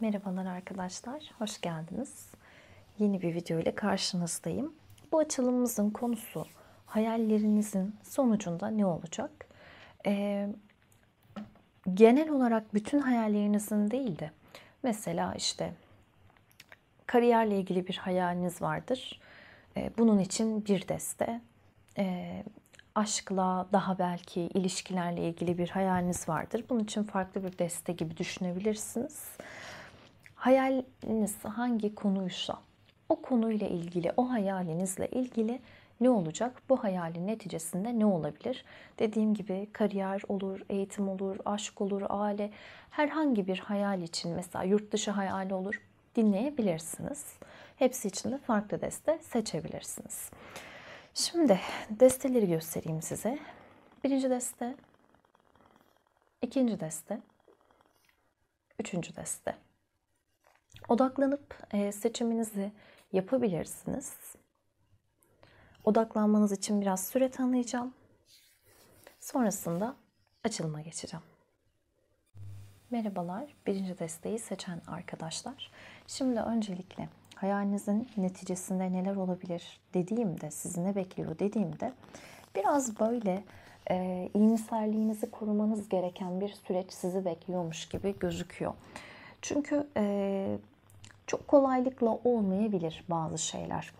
Merhabalar arkadaşlar, hoş geldiniz. Yeni bir video ile karşınızdayım. Bu açılımımızın konusu hayallerinizin sonucunda ne olacak? Ee, genel olarak bütün hayallerinizin değil de mesela işte kariyerle ilgili bir hayaliniz vardır. Ee, bunun için bir deste. Ee, aşkla daha belki ilişkilerle ilgili bir hayaliniz vardır. Bunun için farklı bir deste gibi düşünebilirsiniz hayaliniz hangi konuysa o konuyla ilgili, o hayalinizle ilgili ne olacak? Bu hayalin neticesinde ne olabilir? Dediğim gibi kariyer olur, eğitim olur, aşk olur, aile, herhangi bir hayal için mesela yurt dışı hayali olur dinleyebilirsiniz. Hepsi için de farklı deste seçebilirsiniz. Şimdi desteleri göstereyim size. Birinci deste, ikinci deste, üçüncü deste. Odaklanıp e, seçiminizi yapabilirsiniz. Odaklanmanız için biraz süre tanıyacağım. Sonrasında açılıma geçeceğim. Merhabalar, birinci desteği seçen arkadaşlar. Şimdi öncelikle hayalinizin neticesinde neler olabilir dediğimde, sizi ne bekliyor dediğimde biraz böyle e, iyimserliğinizi korumanız gereken bir süreç sizi bekliyormuş gibi gözüküyor. Çünkü e, çok kolaylıkla olmayabilir bazı şeyler.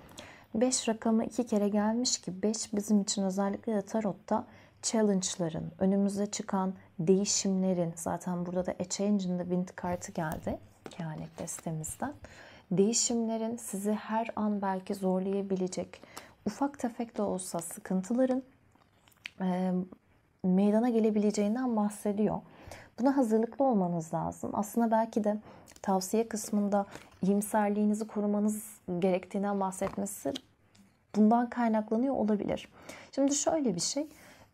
5 rakamı iki kere gelmiş ki 5 bizim için özellikle de tarotta challenge'ların, önümüze çıkan değişimlerin, zaten burada da A Change in Wind kartı geldi kehanet destemizden. Değişimlerin sizi her an belki zorlayabilecek, ufak tefek de olsa sıkıntıların e, meydana gelebileceğinden bahsediyor. Buna hazırlıklı olmanız lazım. Aslında belki de tavsiye kısmında iyimserliğinizi korumanız gerektiğinden bahsetmesi bundan kaynaklanıyor olabilir. Şimdi şöyle bir şey.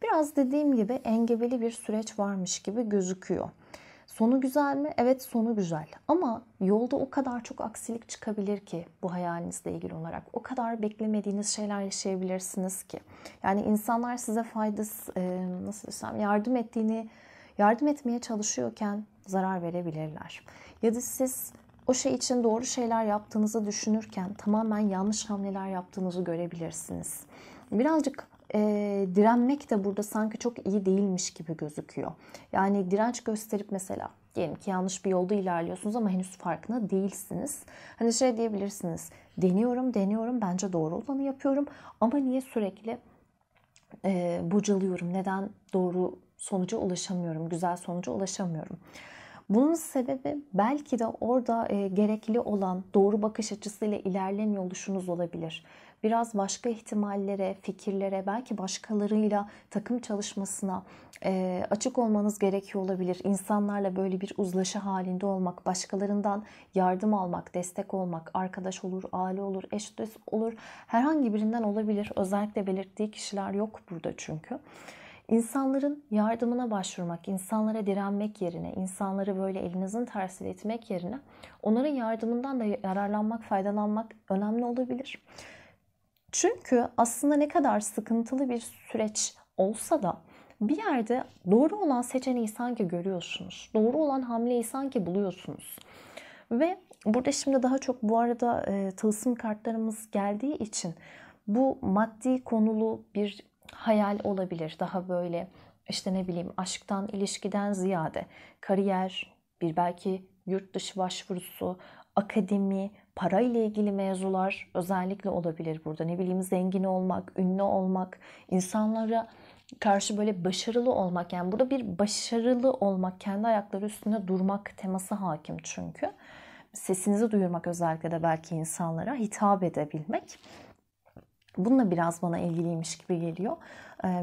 Biraz dediğim gibi engebeli bir süreç varmış gibi gözüküyor. Sonu güzel mi? Evet sonu güzel. Ama yolda o kadar çok aksilik çıkabilir ki bu hayalinizle ilgili olarak. O kadar beklemediğiniz şeyler yaşayabilirsiniz ki. Yani insanlar size faydası, nasıl desem yardım ettiğini yardım etmeye çalışıyorken zarar verebilirler. Ya da siz o şey için doğru şeyler yaptığınızı düşünürken tamamen yanlış hamleler yaptığınızı görebilirsiniz. Birazcık e, direnmek de burada sanki çok iyi değilmiş gibi gözüküyor. Yani direnç gösterip mesela diyelim ki yanlış bir yolda ilerliyorsunuz ama henüz farkına değilsiniz. Hani şey diyebilirsiniz. Deniyorum, deniyorum. Bence doğru olanı yapıyorum. Ama niye sürekli e, bocalıyorum? Neden doğru sonuca ulaşamıyorum, güzel sonuca ulaşamıyorum. Bunun sebebi belki de orada e, gerekli olan doğru bakış açısıyla ilerlemiyor oluşunuz olabilir. Biraz başka ihtimallere, fikirlere, belki başkalarıyla takım çalışmasına e, açık olmanız gerekiyor olabilir. İnsanlarla böyle bir uzlaşı halinde olmak, başkalarından yardım almak, destek olmak, arkadaş olur, aile olur, eş dost olur, herhangi birinden olabilir. Özellikle belirttiği kişiler yok burada çünkü. Çünkü İnsanların yardımına başvurmak, insanlara direnmek yerine, insanları böyle elinizin tersiyle etmek yerine onların yardımından da yararlanmak, faydalanmak önemli olabilir. Çünkü aslında ne kadar sıkıntılı bir süreç olsa da bir yerde doğru olan seçeneği sanki görüyorsunuz. Doğru olan hamleyi sanki buluyorsunuz. Ve burada şimdi daha çok bu arada e, tılsım kartlarımız geldiği için bu maddi konulu bir hayal olabilir. Daha böyle işte ne bileyim aşktan, ilişkiden ziyade kariyer, bir belki yurt dışı başvurusu, akademi, para ile ilgili mevzular özellikle olabilir burada. Ne bileyim zengin olmak, ünlü olmak, insanlara karşı böyle başarılı olmak. Yani burada bir başarılı olmak, kendi ayakları üstünde durmak teması hakim çünkü. Sesinizi duyurmak özellikle de belki insanlara hitap edebilmek. Bununla biraz bana ilgiliymiş gibi geliyor.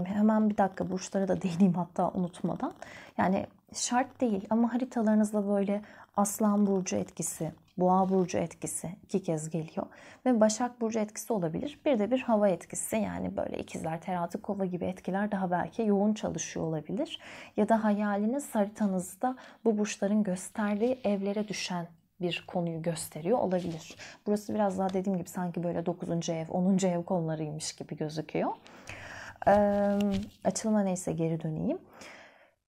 hemen bir dakika burçlara da değineyim hatta unutmadan. Yani şart değil ama haritalarınızda böyle aslan burcu etkisi, boğa burcu etkisi iki kez geliyor. Ve başak burcu etkisi olabilir. Bir de bir hava etkisi yani böyle ikizler, terazi, kova gibi etkiler daha belki yoğun çalışıyor olabilir. Ya da hayaliniz haritanızda bu burçların gösterdiği evlere düşen bir konuyu gösteriyor olabilir. Burası biraz daha dediğim gibi sanki böyle 9. ev, 10. ev konularıymış gibi gözüküyor. Ee, açılıma neyse geri döneyim.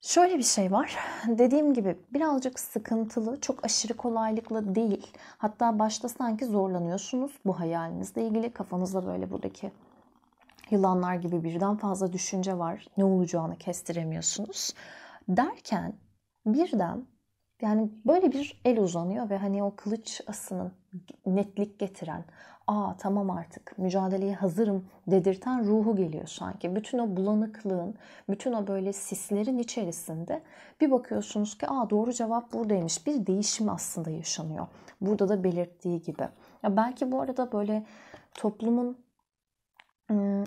Şöyle bir şey var. Dediğim gibi birazcık sıkıntılı, çok aşırı kolaylıkla değil. Hatta başta sanki zorlanıyorsunuz bu hayalinizle ilgili. Kafanızda böyle buradaki yılanlar gibi birden fazla düşünce var. Ne olacağını kestiremiyorsunuz. Derken birden yani böyle bir el uzanıyor ve hani o kılıç asının netlik getiren, aa tamam artık mücadeleye hazırım dedirten ruhu geliyor sanki. Bütün o bulanıklığın, bütün o böyle sislerin içerisinde bir bakıyorsunuz ki aa doğru cevap buradaymış. Bir değişim aslında yaşanıyor. Burada da belirttiği gibi. Ya belki bu arada böyle toplumun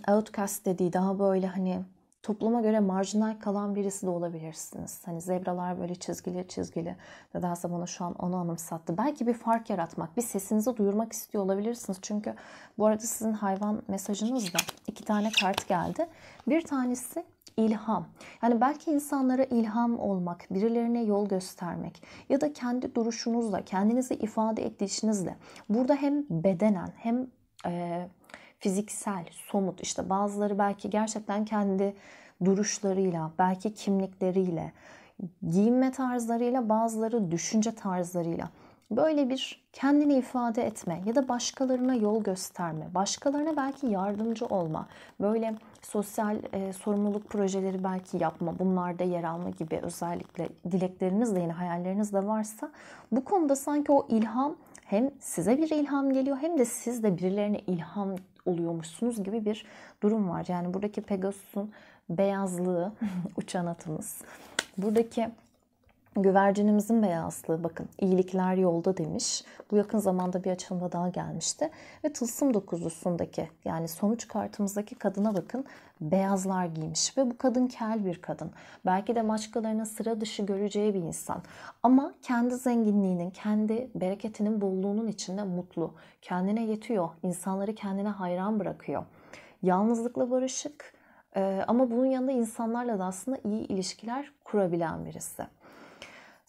outcast dediği daha böyle hani topluma göre marjinal kalan birisi de olabilirsiniz. Hani zebralar böyle çizgili çizgili. Nedense bana şu an onu anımsattı. Belki bir fark yaratmak, bir sesinizi duyurmak istiyor olabilirsiniz. Çünkü bu arada sizin hayvan mesajınızda iki tane kart geldi. Bir tanesi ilham. Yani belki insanlara ilham olmak, birilerine yol göstermek ya da kendi duruşunuzla, kendinizi ifade edişinizle. Burada hem bedenen hem... Ee, fiziksel, somut işte bazıları belki gerçekten kendi duruşlarıyla, belki kimlikleriyle, giyinme tarzlarıyla, bazıları düşünce tarzlarıyla böyle bir kendini ifade etme ya da başkalarına yol gösterme, başkalarına belki yardımcı olma, böyle sosyal e, sorumluluk projeleri belki yapma, bunlarda yer alma gibi özellikle dilekleriniz de yine hayalleriniz de varsa bu konuda sanki o ilham hem size bir ilham geliyor hem de siz de birilerine ilham oluyormuşsunuz gibi bir durum var. Yani buradaki Pegasus'un beyazlığı uçan atımız. Buradaki Güvercinimizin beyazlığı bakın iyilikler yolda demiş. Bu yakın zamanda bir açılımda daha gelmişti. Ve tılsım dokuzlusundaki yani sonuç kartımızdaki kadına bakın beyazlar giymiş. Ve bu kadın kel bir kadın. Belki de başkalarının sıra dışı göreceği bir insan. Ama kendi zenginliğinin, kendi bereketinin, bolluğunun içinde mutlu. Kendine yetiyor. İnsanları kendine hayran bırakıyor. Yalnızlıkla barışık. Ama bunun yanında insanlarla da aslında iyi ilişkiler kurabilen birisi.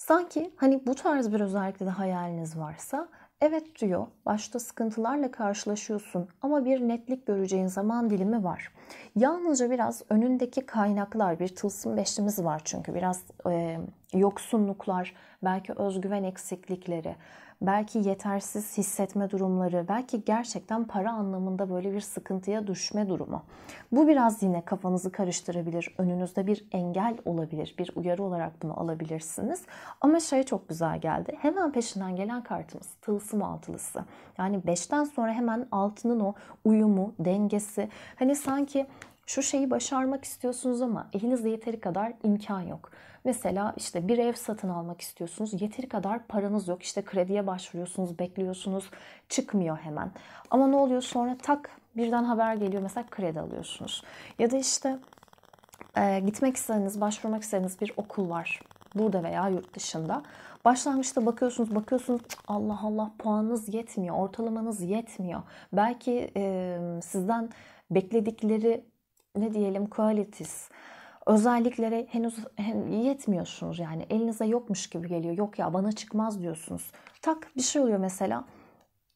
Sanki hani bu tarz bir özellikle de hayaliniz varsa evet diyor başta sıkıntılarla karşılaşıyorsun ama bir netlik göreceğin zaman dilimi var. Yalnızca biraz önündeki kaynaklar bir tılsım beşimiz var çünkü biraz e, yoksunluklar belki özgüven eksiklikleri belki yetersiz hissetme durumları, belki gerçekten para anlamında böyle bir sıkıntıya düşme durumu. Bu biraz yine kafanızı karıştırabilir. Önünüzde bir engel olabilir. Bir uyarı olarak bunu alabilirsiniz. Ama şey çok güzel geldi. Hemen peşinden gelen kartımız tılsım altılısı. Yani 5'ten sonra hemen altının o uyumu, dengesi. Hani sanki şu şeyi başarmak istiyorsunuz ama elinizde yeteri kadar imkan yok. Mesela işte bir ev satın almak istiyorsunuz. Yeteri kadar paranız yok. İşte krediye başvuruyorsunuz, bekliyorsunuz. Çıkmıyor hemen. Ama ne oluyor sonra tak birden haber geliyor. Mesela kredi alıyorsunuz. Ya da işte e, gitmek istediğiniz, başvurmak istediğiniz bir okul var. Burada veya yurt dışında. Başlangıçta bakıyorsunuz, bakıyorsunuz Allah Allah puanınız yetmiyor, ortalamanız yetmiyor. Belki e, sizden bekledikleri ne diyelim kualitiz. Özelliklere henüz yetmiyorsunuz yani. Elinize yokmuş gibi geliyor. Yok ya bana çıkmaz diyorsunuz. Tak bir şey oluyor mesela.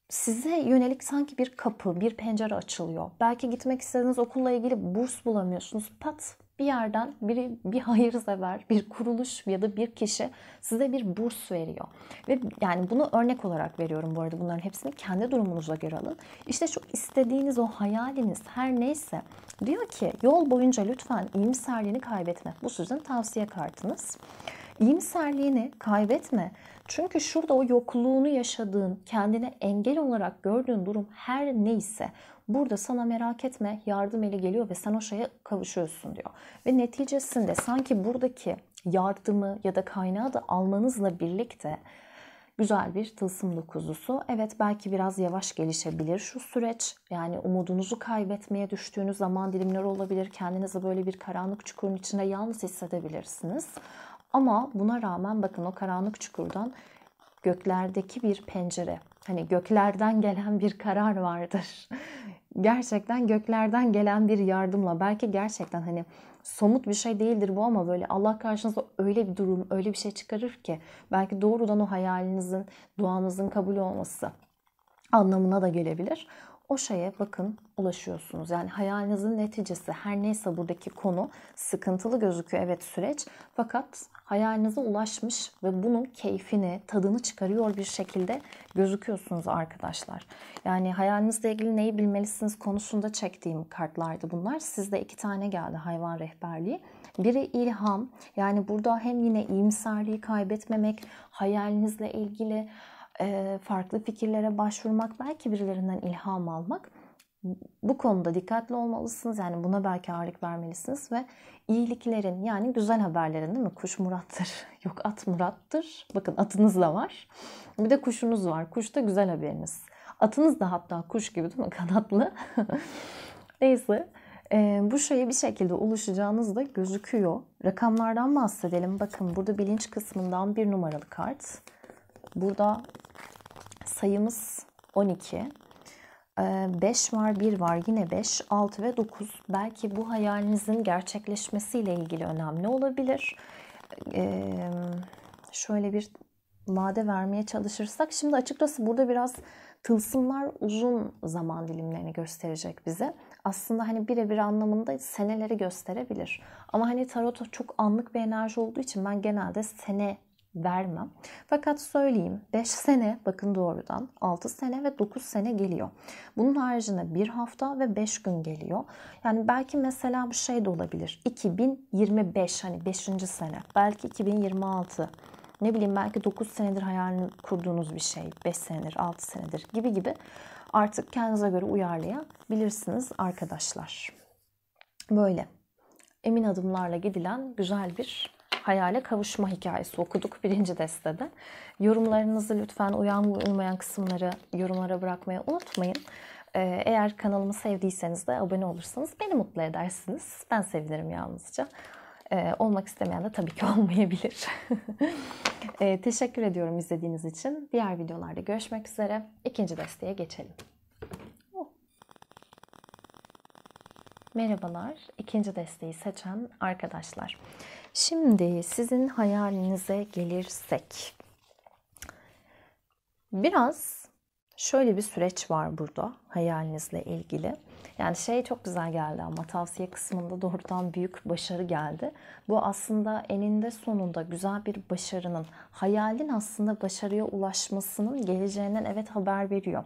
Size yönelik sanki bir kapı, bir pencere açılıyor. Belki gitmek istediğiniz okulla ilgili burs bulamıyorsunuz. Pat bir yerden biri bir hayırsever, bir kuruluş ya da bir kişi size bir burs veriyor. Ve yani bunu örnek olarak veriyorum bu arada bunların hepsini kendi durumunuza göre alın. İşte şu istediğiniz o hayaliniz her neyse Diyor ki yol boyunca lütfen iyimserliğini kaybetme. Bu sizin tavsiye kartınız. İyimserliğini kaybetme. Çünkü şurada o yokluğunu yaşadığın, kendine engel olarak gördüğün durum her neyse burada sana merak etme yardım eli geliyor ve sen o şeye kavuşuyorsun diyor. Ve neticesinde sanki buradaki yardımı ya da kaynağı da almanızla birlikte güzel bir tılsım dokuzusu. Evet belki biraz yavaş gelişebilir şu süreç. Yani umudunuzu kaybetmeye düştüğünüz zaman dilimler olabilir. Kendinizi böyle bir karanlık çukurun içinde yalnız hissedebilirsiniz. Ama buna rağmen bakın o karanlık çukurdan göklerdeki bir pencere. Hani göklerden gelen bir karar vardır gerçekten göklerden gelen bir yardımla belki gerçekten hani somut bir şey değildir bu ama böyle Allah karşınıza öyle bir durum, öyle bir şey çıkarır ki belki doğrudan o hayalinizin, duanızın kabul olması anlamına da gelebilir o şeye bakın ulaşıyorsunuz. Yani hayalinizin neticesi her neyse buradaki konu sıkıntılı gözüküyor evet süreç fakat hayalinize ulaşmış ve bunun keyfini, tadını çıkarıyor bir şekilde gözüküyorsunuz arkadaşlar. Yani hayalinizle ilgili neyi bilmelisiniz konusunda çektiğim kartlardı bunlar. Sizde iki tane geldi hayvan rehberliği. Biri ilham. Yani burada hem yine iyimserliği kaybetmemek, hayalinizle ilgili farklı fikirlere başvurmak, belki birilerinden ilham almak. Bu konuda dikkatli olmalısınız. Yani buna belki ağırlık vermelisiniz ve iyiliklerin yani güzel haberlerin değil mi? Kuş Murat'tır. Yok at Murat'tır. Bakın atınız da var. Bir de kuşunuz var. Kuş da güzel haberiniz. Atınız da hatta kuş gibi değil mi? Kanatlı. Neyse. E, bu şeyi bir şekilde ulaşacağınız da gözüküyor. Rakamlardan bahsedelim. Bakın burada bilinç kısmından bir numaralı kart. Burada sayımız 12. 5 ee, var, 1 var, yine 5, 6 ve 9. Belki bu hayalinizin gerçekleşmesiyle ilgili önemli olabilir. Ee, şöyle bir vade vermeye çalışırsak. Şimdi açıkçası burada biraz tılsımlar uzun zaman dilimlerini gösterecek bize. Aslında hani birebir anlamında seneleri gösterebilir. Ama hani tarot çok anlık bir enerji olduğu için ben genelde sene vermem. Fakat söyleyeyim 5 sene bakın doğrudan 6 sene ve 9 sene geliyor. Bunun haricinde 1 hafta ve 5 gün geliyor. Yani belki mesela bu şey de olabilir. 2025 hani 5. sene belki 2026 ne bileyim belki 9 senedir hayalini kurduğunuz bir şey 5 senedir 6 senedir gibi gibi artık kendinize göre uyarlayabilirsiniz arkadaşlar. Böyle emin adımlarla gidilen güzel bir hayale kavuşma hikayesi okuduk birinci destede. Yorumlarınızı lütfen uyan ve uymayan kısımları yorumlara bırakmayı unutmayın. Ee, eğer kanalımı sevdiyseniz de abone olursanız beni mutlu edersiniz. Ben sevinirim yalnızca. Ee, olmak istemeyen de tabii ki olmayabilir. Ee, teşekkür ediyorum izlediğiniz için. Diğer videolarda görüşmek üzere. İkinci desteğe geçelim. Oh. Merhabalar. İkinci desteği seçen arkadaşlar. Şimdi sizin hayalinize gelirsek biraz şöyle bir süreç var burada hayalinizle ilgili. Yani şey çok güzel geldi ama tavsiye kısmında doğrudan büyük başarı geldi. Bu aslında eninde sonunda güzel bir başarının, hayalin aslında başarıya ulaşmasının geleceğinden evet haber veriyor.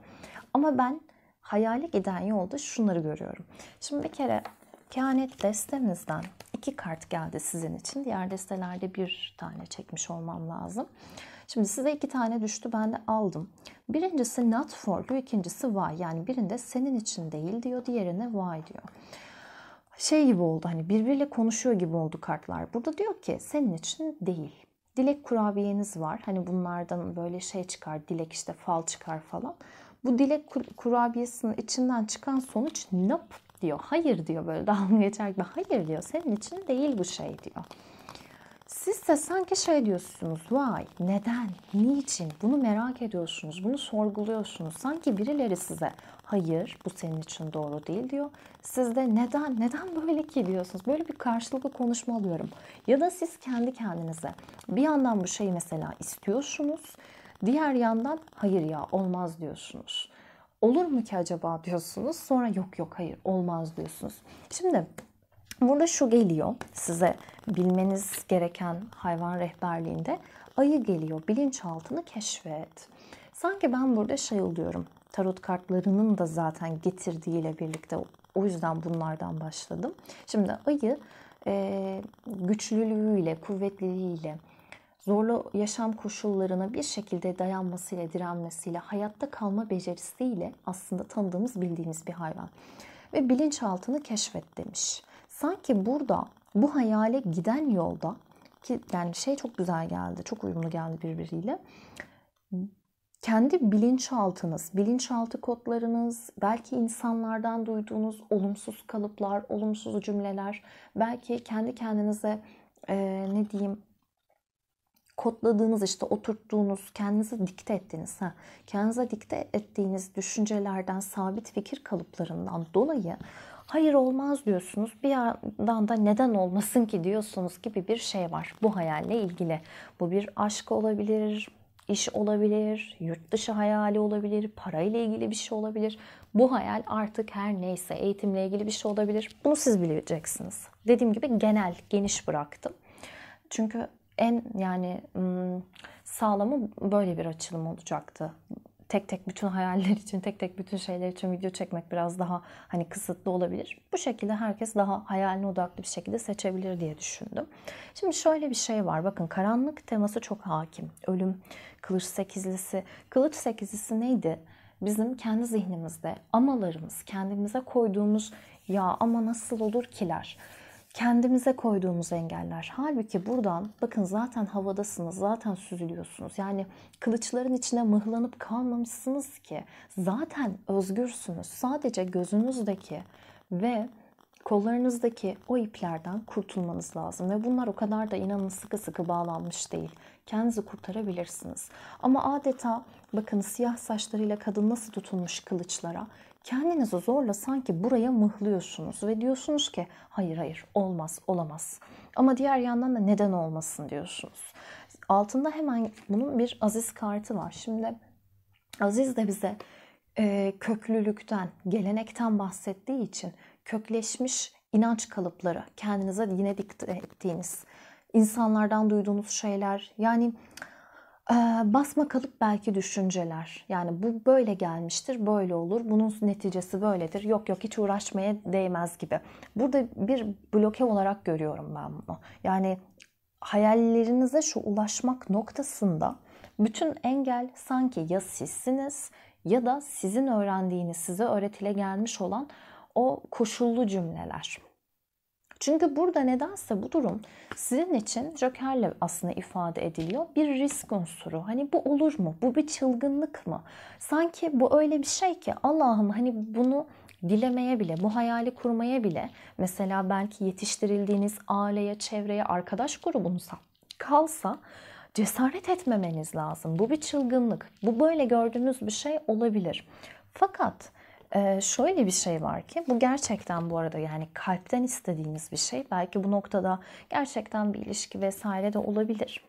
Ama ben hayale giden yolda şunları görüyorum. Şimdi bir kere Kehanet destemizden iki kart geldi sizin için. Diğer destelerde bir tane çekmiş olmam lazım. Şimdi size iki tane düştü ben de aldım. Birincisi not for diyor, ikincisi why. Yani birinde senin için değil diyor, diğerine why diyor. Şey gibi oldu hani birbiriyle konuşuyor gibi oldu kartlar. Burada diyor ki senin için değil. Dilek kurabiyeniz var. Hani bunlardan böyle şey çıkar, dilek işte fal çıkar falan. Bu dilek kurabiyesinin içinden çıkan sonuç nap diyor. Hayır diyor böyle dalga geçer gibi. Hayır diyor senin için değil bu şey diyor. Siz de sanki şey diyorsunuz vay neden, niçin bunu merak ediyorsunuz, bunu sorguluyorsunuz. Sanki birileri size hayır bu senin için doğru değil diyor. Siz de neden, neden böyle ki diyorsunuz. Böyle bir karşılıklı konuşma alıyorum. Ya da siz kendi kendinize bir yandan bu şeyi mesela istiyorsunuz. Diğer yandan hayır ya olmaz diyorsunuz olur mu ki acaba diyorsunuz. Sonra yok yok hayır olmaz diyorsunuz. Şimdi burada şu geliyor size bilmeniz gereken hayvan rehberliğinde ayı geliyor. Bilinçaltını keşfet. Sanki ben burada şey oluyorum. Tarot kartlarının da zaten getirdiğiyle birlikte o yüzden bunlardan başladım. Şimdi ayı e, güçlülüğüyle, kuvvetliliğiyle, zorlu yaşam koşullarına bir şekilde dayanmasıyla, direnmesiyle, hayatta kalma becerisiyle aslında tanıdığımız, bildiğimiz bir hayvan. Ve bilinçaltını keşfet demiş. Sanki burada bu hayale giden yolda ki yani şey çok güzel geldi, çok uyumlu geldi birbiriyle. Kendi bilinçaltınız, bilinçaltı kodlarınız, belki insanlardan duyduğunuz olumsuz kalıplar, olumsuz cümleler, belki kendi kendinize e, ne diyeyim kodladığınız işte oturttuğunuz kendinize dikte ettiğiniz ha kendinize dikte ettiğiniz düşüncelerden sabit fikir kalıplarından dolayı hayır olmaz diyorsunuz bir yandan da neden olmasın ki diyorsunuz gibi bir şey var bu hayalle ilgili bu bir aşk olabilir iş olabilir, yurt dışı hayali olabilir, parayla ilgili bir şey olabilir. Bu hayal artık her neyse eğitimle ilgili bir şey olabilir. Bunu siz bileceksiniz. Dediğim gibi genel, geniş bıraktım. Çünkü en yani sağlamı böyle bir açılım olacaktı. Tek tek bütün hayaller için, tek tek bütün şeyler için video çekmek biraz daha hani kısıtlı olabilir. Bu şekilde herkes daha hayaline odaklı bir şekilde seçebilir diye düşündüm. Şimdi şöyle bir şey var. Bakın karanlık teması çok hakim. Ölüm, kılıç sekizlisi. Kılıç sekizlisi neydi? Bizim kendi zihnimizde amalarımız, kendimize koyduğumuz ya ama nasıl olur kiler kendimize koyduğumuz engeller. Halbuki buradan bakın zaten havadasınız, zaten süzülüyorsunuz. Yani kılıçların içine mıhlanıp kalmamışsınız ki. Zaten özgürsünüz. Sadece gözünüzdeki ve kollarınızdaki o iplerden kurtulmanız lazım. Ve bunlar o kadar da inanın sıkı sıkı bağlanmış değil. Kendinizi kurtarabilirsiniz. Ama adeta bakın siyah saçlarıyla kadın nasıl tutulmuş kılıçlara kendinizi zorla sanki buraya mıhlıyorsunuz ve diyorsunuz ki hayır hayır olmaz olamaz. Ama diğer yandan da neden olmasın diyorsunuz. Altında hemen bunun bir aziz kartı var. Şimdi aziz de bize e, köklülükten, gelenekten bahsettiği için kökleşmiş inanç kalıpları, kendinize yine dikte ettiğiniz, insanlardan duyduğunuz şeyler yani basma kalıp belki düşünceler. Yani bu böyle gelmiştir, böyle olur. Bunun neticesi böyledir. Yok yok hiç uğraşmaya değmez gibi. Burada bir bloke olarak görüyorum ben bunu. Yani hayallerinize şu ulaşmak noktasında bütün engel sanki ya sizsiniz ya da sizin öğrendiğiniz, size öğretile gelmiş olan o koşullu cümleler. Çünkü burada nedense bu durum sizin için jokerle aslında ifade ediliyor. Bir risk unsuru. Hani bu olur mu? Bu bir çılgınlık mı? Sanki bu öyle bir şey ki Allah'ım hani bunu dilemeye bile, bu hayali kurmaya bile mesela belki yetiştirildiğiniz aileye, çevreye, arkadaş grubunuza kalsa cesaret etmemeniz lazım. Bu bir çılgınlık. Bu böyle gördüğünüz bir şey olabilir. Fakat ee, şöyle bir şey var ki bu gerçekten bu arada yani kalpten istediğimiz bir şey. Belki bu noktada gerçekten bir ilişki vesaire de olabilir.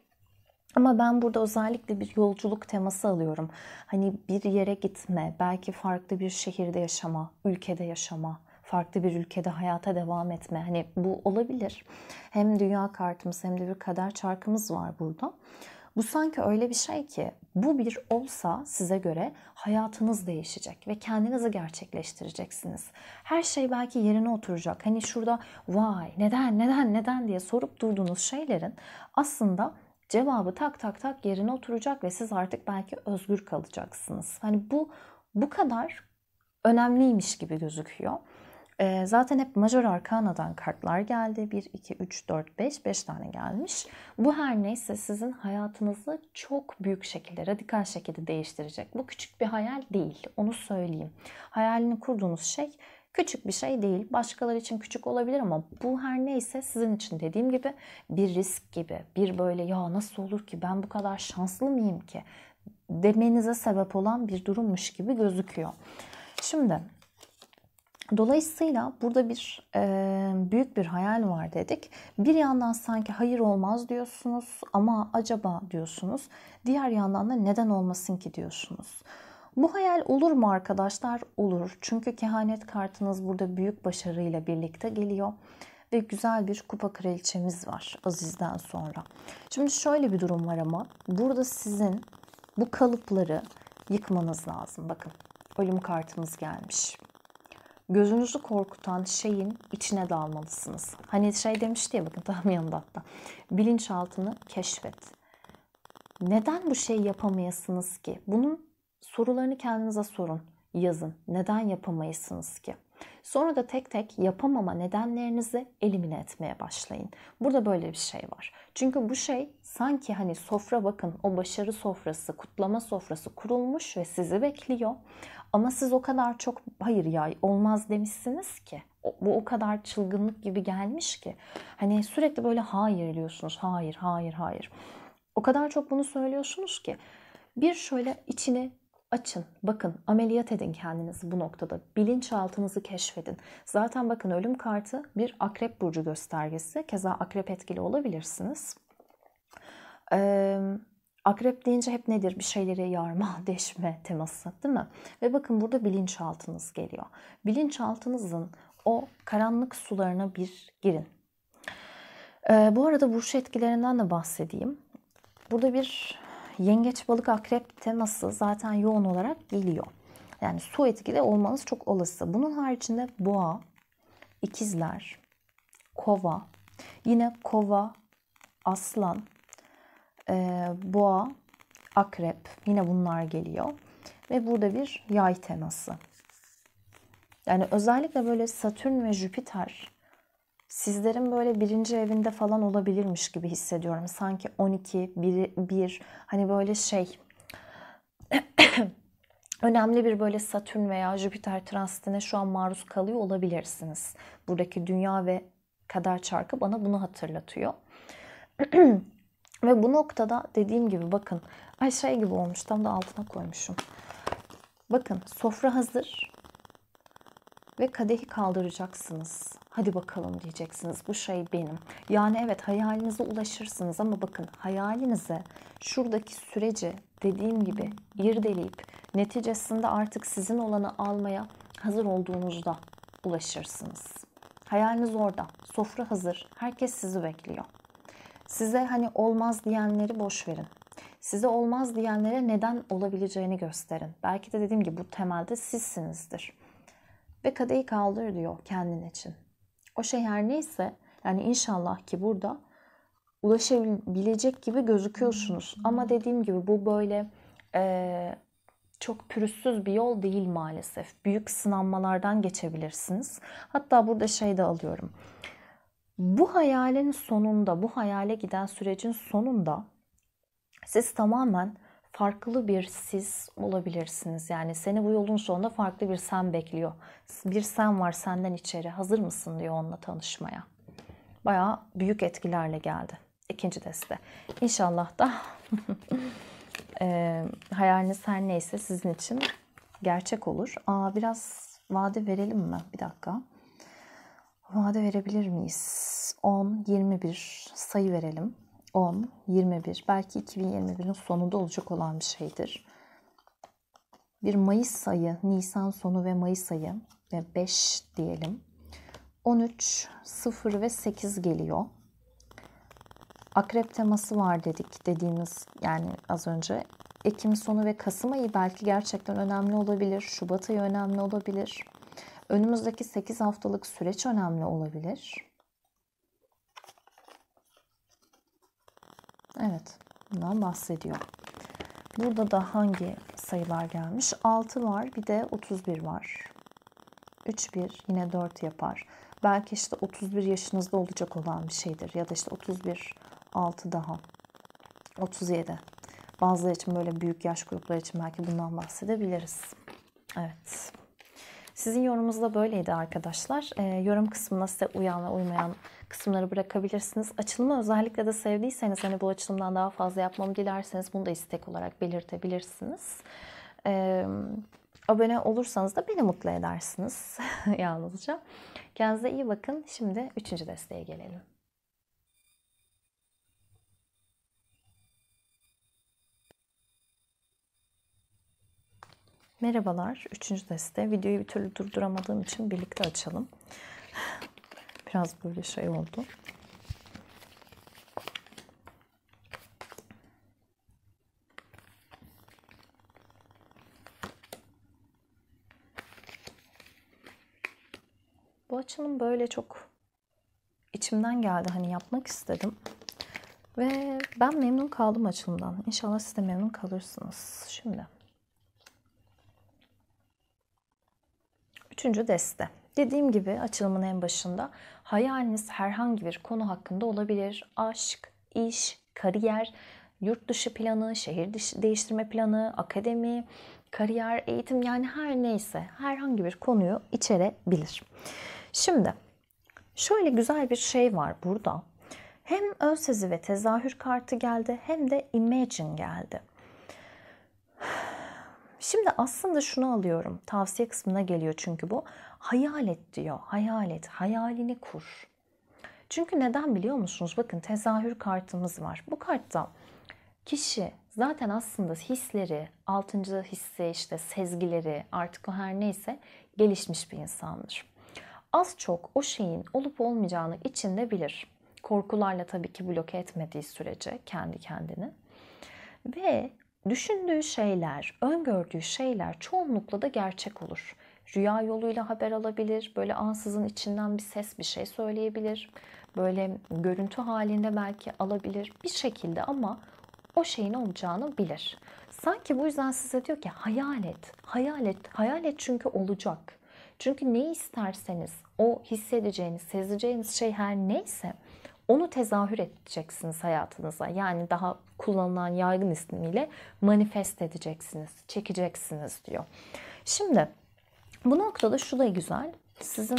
Ama ben burada özellikle bir yolculuk teması alıyorum. Hani bir yere gitme, belki farklı bir şehirde yaşama, ülkede yaşama, farklı bir ülkede hayata devam etme. Hani bu olabilir. Hem dünya kartımız hem de bir kader çarkımız var burada. Bu sanki öyle bir şey ki bu bir olsa size göre hayatınız değişecek ve kendinizi gerçekleştireceksiniz. Her şey belki yerine oturacak. Hani şurada vay neden neden neden diye sorup durduğunuz şeylerin aslında cevabı tak tak tak yerine oturacak ve siz artık belki özgür kalacaksınız. Hani bu bu kadar önemliymiş gibi gözüküyor. E, zaten hep major arkanadan kartlar geldi. 1, 2, 3, 4, 5. 5 tane gelmiş. Bu her neyse sizin hayatınızı çok büyük şekilde, radikal şekilde değiştirecek. Bu küçük bir hayal değil. Onu söyleyeyim. Hayalini kurduğunuz şey küçük bir şey değil. Başkaları için küçük olabilir ama bu her neyse sizin için dediğim gibi bir risk gibi. Bir böyle ya nasıl olur ki ben bu kadar şanslı mıyım ki demenize sebep olan bir durummuş gibi gözüküyor. Şimdi Dolayısıyla burada bir e, büyük bir hayal var dedik. Bir yandan sanki hayır olmaz diyorsunuz ama acaba diyorsunuz. Diğer yandan da neden olmasın ki diyorsunuz. Bu hayal olur mu arkadaşlar? Olur. Çünkü kehanet kartınız burada büyük başarıyla birlikte geliyor ve güzel bir kupa kraliçemiz var Aziz'den sonra. Şimdi şöyle bir durum var ama burada sizin bu kalıpları yıkmanız lazım. Bakın ölüm kartımız gelmiş gözünüzü korkutan şeyin içine dalmalısınız. Hani şey demişti ya bakın tam yanında hatta. Bilinçaltını keşfet. Neden bu şeyi yapamayasınız ki? Bunun sorularını kendinize sorun. Yazın. Neden yapamayasınız ki? Sonra da tek tek yapamama nedenlerinizi elimine etmeye başlayın. Burada böyle bir şey var. Çünkü bu şey sanki hani sofra bakın o başarı sofrası, kutlama sofrası kurulmuş ve sizi bekliyor. Ama siz o kadar çok hayır ya olmaz demişsiniz ki bu o kadar çılgınlık gibi gelmiş ki. Hani sürekli böyle hayır diyorsunuz. Hayır, hayır, hayır. O kadar çok bunu söylüyorsunuz ki bir şöyle içini. Açın, bakın, ameliyat edin kendinizi bu noktada. Bilinçaltınızı keşfedin. Zaten bakın ölüm kartı bir akrep burcu göstergesi. Keza akrep etkili olabilirsiniz. Ee, akrep deyince hep nedir? Bir şeylere yarma, deşme teması değil mi? Ve bakın burada bilinçaltınız geliyor. Bilinçaltınızın o karanlık sularına bir girin. Ee, bu arada burç etkilerinden de bahsedeyim. Burada bir yengeç, balık, akrep teması zaten yoğun olarak geliyor. Yani su etkide olmanız çok olası. Bunun haricinde boğa, ikizler, kova, yine kova, aslan, e, boğa, akrep yine bunlar geliyor. Ve burada bir yay teması. Yani özellikle böyle Satürn ve Jüpiter sizlerin böyle birinci evinde falan olabilirmiş gibi hissediyorum. Sanki 12, 1, 1 hani böyle şey önemli bir böyle Satürn veya Jüpiter transitine şu an maruz kalıyor olabilirsiniz. Buradaki dünya ve kader çarkı bana bunu hatırlatıyor. ve bu noktada dediğim gibi bakın ay şey gibi olmuş tam da altına koymuşum. Bakın sofra hazır ve kadehi kaldıracaksınız. Hadi bakalım diyeceksiniz. Bu şey benim. Yani evet hayalinize ulaşırsınız ama bakın hayalinize şuradaki süreci dediğim gibi irdeleyip neticesinde artık sizin olanı almaya hazır olduğunuzda ulaşırsınız. Hayaliniz orada. Sofra hazır. Herkes sizi bekliyor. Size hani olmaz diyenleri boş verin. Size olmaz diyenlere neden olabileceğini gösterin. Belki de dediğim gibi bu temelde sizsinizdir. Ve kadeyi kaldır diyor kendin için. O şey her neyse yani inşallah ki burada ulaşabilecek gibi gözüküyorsunuz. Ama dediğim gibi bu böyle e, çok pürüzsüz bir yol değil maalesef. Büyük sınanmalardan geçebilirsiniz. Hatta burada şey de alıyorum. Bu hayalin sonunda, bu hayale giden sürecin sonunda siz tamamen farklı bir siz olabilirsiniz. Yani seni bu yolun sonunda farklı bir sen bekliyor. Bir sen var senden içeri. Hazır mısın diyor onunla tanışmaya. Bayağı büyük etkilerle geldi. İkinci deste. İnşallah da e, hayaliniz her neyse sizin için gerçek olur. Aa, biraz vade verelim mi? Bir dakika. Vade verebilir miyiz? 10, 21 sayı verelim. 10, 21 belki 2021'in sonunda olacak olan bir şeydir. Bir Mayıs ayı, Nisan sonu ve Mayıs ayı ve 5 diyelim. 13, 0 ve 8 geliyor. Akrep teması var dedik dediğimiz yani az önce Ekim sonu ve Kasım ayı belki gerçekten önemli olabilir. Şubat ayı önemli olabilir. Önümüzdeki 8 haftalık süreç önemli olabilir. Evet. Bundan bahsediyor. Burada da hangi sayılar gelmiş? 6 var. Bir de 31 var. 3 1 yine 4 yapar. Belki işte 31 yaşınızda olacak olan bir şeydir. Ya da işte 31 6 daha. 37. Bazıları için böyle büyük yaş grupları için belki bundan bahsedebiliriz. Evet. Sizin yorumunuz da böyleydi arkadaşlar. E, yorum kısmına size uyan ve uymayan kısımları bırakabilirsiniz. Açılımı özellikle de sevdiyseniz hani bu açılımdan daha fazla yapmamı dilerseniz bunu da istek olarak belirtebilirsiniz. Ee, abone olursanız da beni mutlu edersiniz yalnızca. Kendinize iyi bakın. Şimdi üçüncü desteğe gelelim. Merhabalar. Üçüncü deste. Videoyu bir türlü durduramadığım için birlikte açalım. Biraz böyle şey oldu. Bu açının böyle çok içimden geldi. Hani yapmak istedim. Ve ben memnun kaldım açılımdan. İnşallah siz de memnun kalırsınız. Şimdi. Üçüncü deste. Dediğim gibi açılımın en başında hayaliniz herhangi bir konu hakkında olabilir. Aşk, iş, kariyer, yurt dışı planı, şehir dışı değiştirme planı, akademi, kariyer, eğitim yani her neyse herhangi bir konuyu içerebilir. Şimdi şöyle güzel bir şey var burada. Hem ön sezi ve tezahür kartı geldi hem de imagine geldi. Şimdi aslında şunu alıyorum. Tavsiye kısmına geliyor çünkü bu. Hayal et diyor. Hayal et. Hayalini kur. Çünkü neden biliyor musunuz? Bakın tezahür kartımız var. Bu kartta kişi zaten aslında hisleri, altıncı hisse işte sezgileri artık o her neyse gelişmiş bir insandır. Az çok o şeyin olup olmayacağını içinde bilir. Korkularla tabii ki bloke etmediği sürece kendi kendini. Ve Düşündüğü şeyler, öngördüğü şeyler çoğunlukla da gerçek olur. Rüya yoluyla haber alabilir, böyle ansızın içinden bir ses bir şey söyleyebilir. Böyle görüntü halinde belki alabilir bir şekilde ama o şeyin olacağını bilir. Sanki bu yüzden size diyor ki hayal et, hayal et, hayal et çünkü olacak. Çünkü ne isterseniz o hissedeceğiniz, sezeceğiniz şey her neyse onu tezahür edeceksiniz hayatınıza. Yani daha kullanılan yaygın ismiyle manifest edeceksiniz, çekeceksiniz diyor. Şimdi bu noktada şu da güzel. Sizin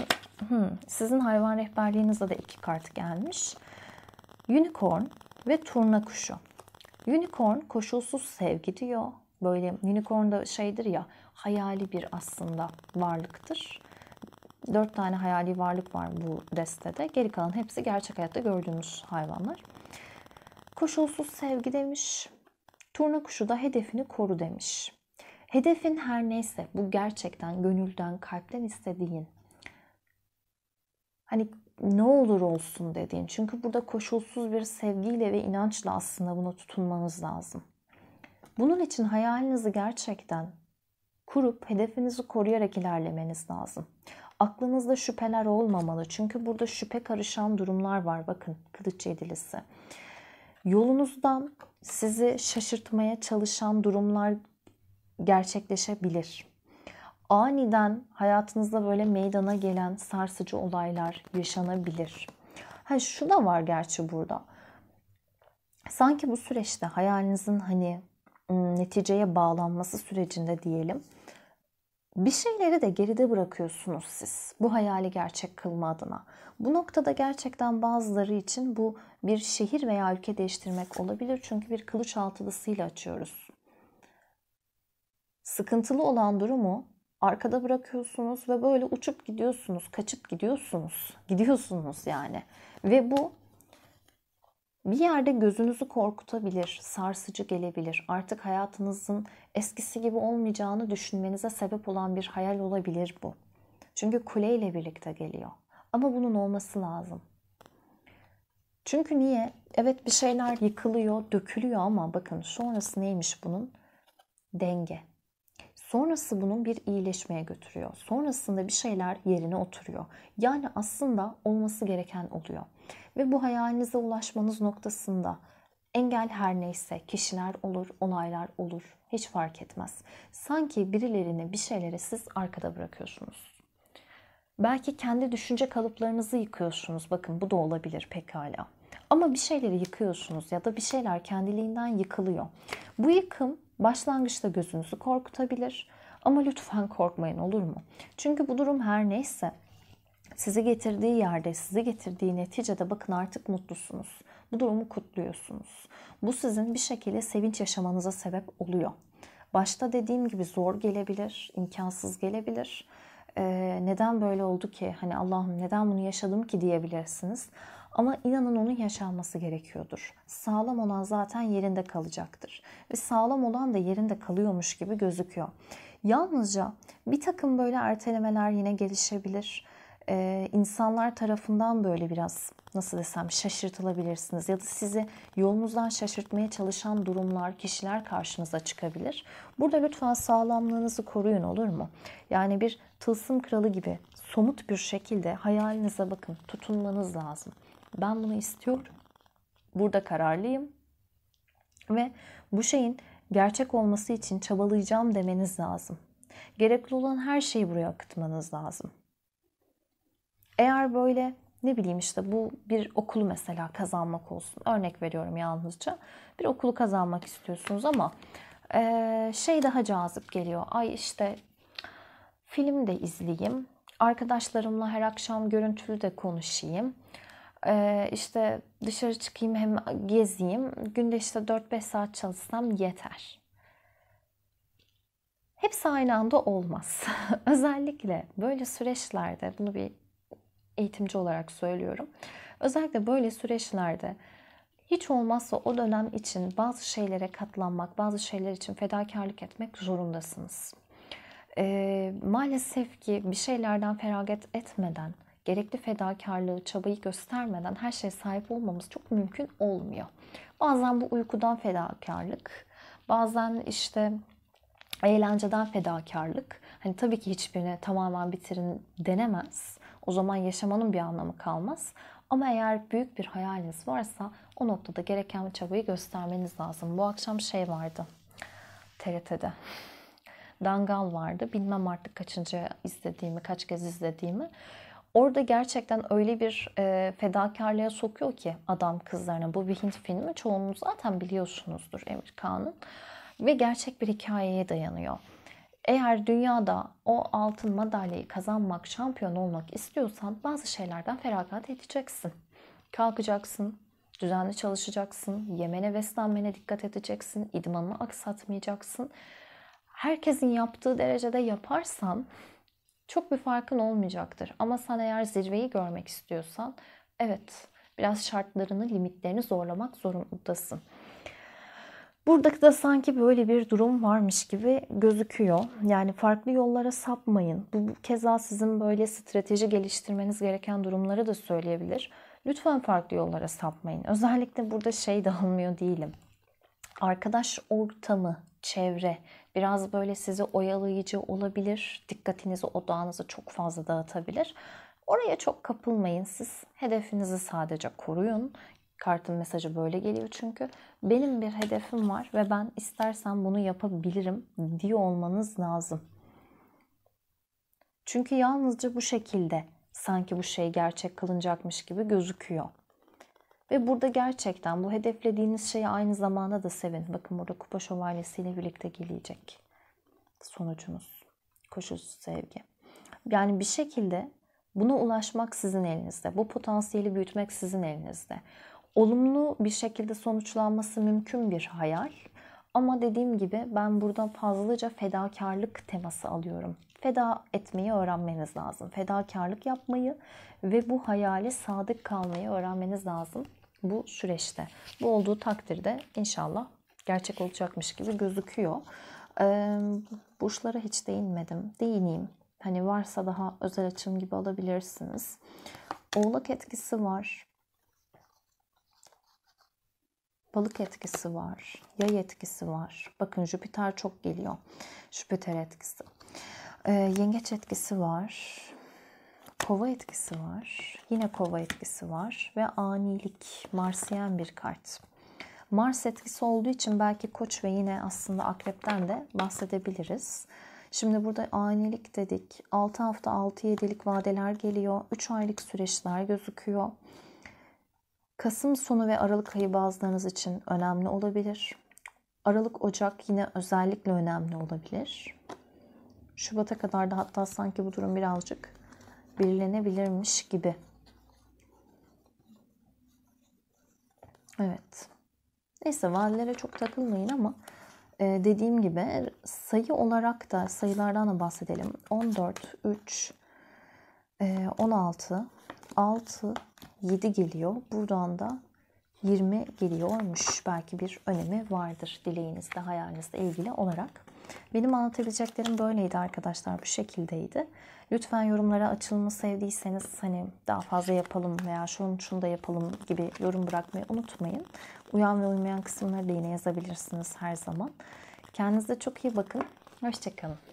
hmm, sizin hayvan rehberliğinize de iki kart gelmiş. Unicorn ve turna kuşu. Unicorn koşulsuz sevgi diyor. Böyle unicorn da şeydir ya hayali bir aslında varlıktır. Dört tane hayali varlık var bu destede. Geri kalan hepsi gerçek hayatta gördüğümüz hayvanlar. Koşulsuz sevgi demiş. Turna kuşu da hedefini koru demiş. Hedefin her neyse bu gerçekten gönülden, kalpten istediğin. Hani ne olur olsun dediğin. Çünkü burada koşulsuz bir sevgiyle ve inançla aslında buna tutunmanız lazım. Bunun için hayalinizi gerçekten kurup hedefinizi koruyarak ilerlemeniz lazım. Aklınızda şüpheler olmamalı. Çünkü burada şüphe karışan durumlar var. Bakın kılıç yedilisi. Yolunuzdan sizi şaşırtmaya çalışan durumlar gerçekleşebilir. Aniden hayatınızda böyle meydana gelen sarsıcı olaylar yaşanabilir. Ha şu da var gerçi burada. Sanki bu süreçte hayalinizin hani ıı, neticeye bağlanması sürecinde diyelim bir şeyleri de geride bırakıyorsunuz siz bu hayali gerçek kılma adına. Bu noktada gerçekten bazıları için bu bir şehir veya ülke değiştirmek olabilir. Çünkü bir kılıç altılısıyla açıyoruz. Sıkıntılı olan durumu arkada bırakıyorsunuz ve böyle uçup gidiyorsunuz, kaçıp gidiyorsunuz. Gidiyorsunuz yani. Ve bu bir yerde gözünüzü korkutabilir, sarsıcı gelebilir. Artık hayatınızın eskisi gibi olmayacağını düşünmenize sebep olan bir hayal olabilir bu. Çünkü kule ile birlikte geliyor. Ama bunun olması lazım. Çünkü niye? Evet bir şeyler yıkılıyor, dökülüyor ama bakın sonrası neymiş bunun? Denge. Sonrası bunun bir iyileşmeye götürüyor. Sonrasında bir şeyler yerine oturuyor. Yani aslında olması gereken oluyor. Ve bu hayalinize ulaşmanız noktasında Engel her neyse kişiler olur, olaylar olur. Hiç fark etmez. Sanki birilerini bir şeyleri siz arkada bırakıyorsunuz. Belki kendi düşünce kalıplarınızı yıkıyorsunuz. Bakın bu da olabilir pekala. Ama bir şeyleri yıkıyorsunuz ya da bir şeyler kendiliğinden yıkılıyor. Bu yıkım başlangıçta gözünüzü korkutabilir. Ama lütfen korkmayın olur mu? Çünkü bu durum her neyse sizi getirdiği yerde, sizi getirdiği neticede bakın artık mutlusunuz. Bu durumu kutluyorsunuz. Bu sizin bir şekilde sevinç yaşamanıza sebep oluyor. Başta dediğim gibi zor gelebilir, imkansız gelebilir. Ee, neden böyle oldu ki? Hani Allah'ım neden bunu yaşadım ki diyebilirsiniz. Ama inanın onun yaşanması gerekiyordur. Sağlam olan zaten yerinde kalacaktır. Ve sağlam olan da yerinde kalıyormuş gibi gözüküyor. Yalnızca bir takım böyle ertelemeler yine gelişebilir e, insanlar tarafından böyle biraz nasıl desem şaşırtılabilirsiniz ya da sizi yolunuzdan şaşırtmaya çalışan durumlar, kişiler karşınıza çıkabilir. Burada lütfen sağlamlığınızı koruyun olur mu? Yani bir tılsım kralı gibi somut bir şekilde hayalinize bakın, tutunmanız lazım. Ben bunu istiyorum. Burada kararlıyım. Ve bu şeyin gerçek olması için çabalayacağım demeniz lazım. Gerekli olan her şeyi buraya akıtmanız lazım. Eğer böyle ne bileyim işte bu bir okulu mesela kazanmak olsun. Örnek veriyorum yalnızca. Bir okulu kazanmak istiyorsunuz ama şey daha cazip geliyor. Ay işte film de izleyeyim. Arkadaşlarımla her akşam görüntülü de konuşayım. işte dışarı çıkayım hem gezeyim. Günde işte 4-5 saat çalışsam yeter. Hepsi aynı anda olmaz. Özellikle böyle süreçlerde bunu bir eğitimci olarak söylüyorum. Özellikle böyle süreçlerde hiç olmazsa o dönem için bazı şeylere katlanmak, bazı şeyler için fedakarlık etmek zorundasınız. E, maalesef ki bir şeylerden feragat etmeden, gerekli fedakarlığı, çabayı göstermeden her şeye sahip olmamız çok mümkün olmuyor. Bazen bu uykudan fedakarlık, bazen işte eğlenceden fedakarlık. Hani tabii ki hiçbirini tamamen bitirin denemez o zaman yaşamanın bir anlamı kalmaz. Ama eğer büyük bir hayaliniz varsa o noktada gereken çabayı göstermeniz lazım. Bu akşam şey vardı TRT'de. Dangal vardı. Bilmem artık kaçıncı izlediğimi, kaç kez izlediğimi. Orada gerçekten öyle bir e, fedakarlığa sokuyor ki adam kızlarına. Bu bir Hint filmi. Çoğunuz zaten biliyorsunuzdur Emir Kağan'ın. Ve gerçek bir hikayeye dayanıyor. Eğer dünyada o altın madalyayı kazanmak, şampiyon olmak istiyorsan bazı şeylerden feragat edeceksin. Kalkacaksın, düzenli çalışacaksın, yemene beslenmene dikkat edeceksin, idmanını aksatmayacaksın. Herkesin yaptığı derecede yaparsan çok bir farkın olmayacaktır. Ama sen eğer zirveyi görmek istiyorsan evet biraz şartlarını, limitlerini zorlamak zorundasın. Buradaki da sanki böyle bir durum varmış gibi gözüküyor. Yani farklı yollara sapmayın. Bu keza sizin böyle strateji geliştirmeniz gereken durumları da söyleyebilir. Lütfen farklı yollara sapmayın. Özellikle burada şey dağılmıyor değilim. Arkadaş ortamı, çevre biraz böyle sizi oyalayıcı olabilir. Dikkatinizi, odağınızı çok fazla dağıtabilir. Oraya çok kapılmayın. Siz hedefinizi sadece koruyun. Kartın mesajı böyle geliyor çünkü. Benim bir hedefim var ve ben istersen bunu yapabilirim diye olmanız lazım. Çünkü yalnızca bu şekilde sanki bu şey gerçek kılınacakmış gibi gözüküyor. Ve burada gerçekten bu hedeflediğiniz şeyi aynı zamanda da sevin. Bakın burada kupa şövalyesiyle birlikte gelecek sonucunuz. Koşulsuz sevgi. Yani bir şekilde buna ulaşmak sizin elinizde. Bu potansiyeli büyütmek sizin elinizde olumlu bir şekilde sonuçlanması mümkün bir hayal. Ama dediğim gibi ben burada fazlaca fedakarlık teması alıyorum. Feda etmeyi öğrenmeniz lazım. Fedakarlık yapmayı ve bu hayale sadık kalmayı öğrenmeniz lazım bu süreçte. Bu olduğu takdirde inşallah gerçek olacakmış gibi gözüküyor. Ee, burçlara hiç değinmedim. Değineyim. Hani varsa daha özel açım gibi alabilirsiniz. Oğlak etkisi var. Balık etkisi var. Yay etkisi var. Bakın Jüpiter çok geliyor. Jüpiter etkisi. Ee, yengeç etkisi var. Kova etkisi var. Yine kova etkisi var. Ve anilik. Marsiyen bir kart. Mars etkisi olduğu için belki koç ve yine aslında akrepten de bahsedebiliriz. Şimdi burada anilik dedik. 6 hafta 6-7'lik vadeler geliyor. 3 aylık süreçler gözüküyor. Kasım sonu ve Aralık ayı bazılarınız için önemli olabilir. Aralık Ocak yine özellikle önemli olabilir. Şubat'a kadar da hatta sanki bu durum birazcık belirlenebilirmiş gibi. Evet. Neyse vadelere çok takılmayın ama e, dediğim gibi sayı olarak da sayılardan da bahsedelim. 14, 3, 16, 6, 7 geliyor. Buradan da 20 geliyormuş. Belki bir önemi vardır dileğinizde hayalinizle ilgili olarak. Benim anlatabileceklerim böyleydi arkadaşlar. Bu şekildeydi. Lütfen yorumlara açılımı sevdiyseniz hani daha fazla yapalım veya şunun şunu da yapalım gibi yorum bırakmayı unutmayın. Uyan ve uymayan kısımları da yine yazabilirsiniz her zaman. Kendinize çok iyi bakın. Hoşçakalın.